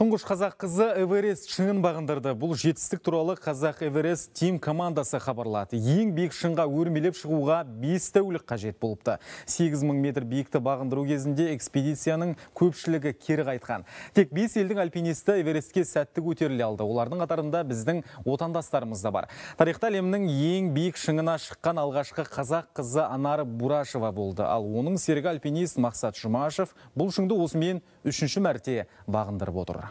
Тұңғыш қазақ қызы Эверест шыңын бағындырды. Бұл жетістік туралы қазақ Эверест тим командасы хабарлады. Ең биік шыңға өрмелеп шығуға 5 тәулік қажет болыпты. 8000 метр биікті бағындыру кезінде экспедицияның көпшілігі кері қайтқан. Тек 5 елдің альпинисті Эверестке сәтті көтеріле алды. Олардың қатарында біздің отандастарымыз да бар. Тарихта әлемнің ең биік шыңына шыққан алғашқы қазақ қызы Анар Бурашева болды. Ал оның серігі альпинист Мақсат Жұмашев бұл шыңды осымен үшінші мәрте бағындырып отыр.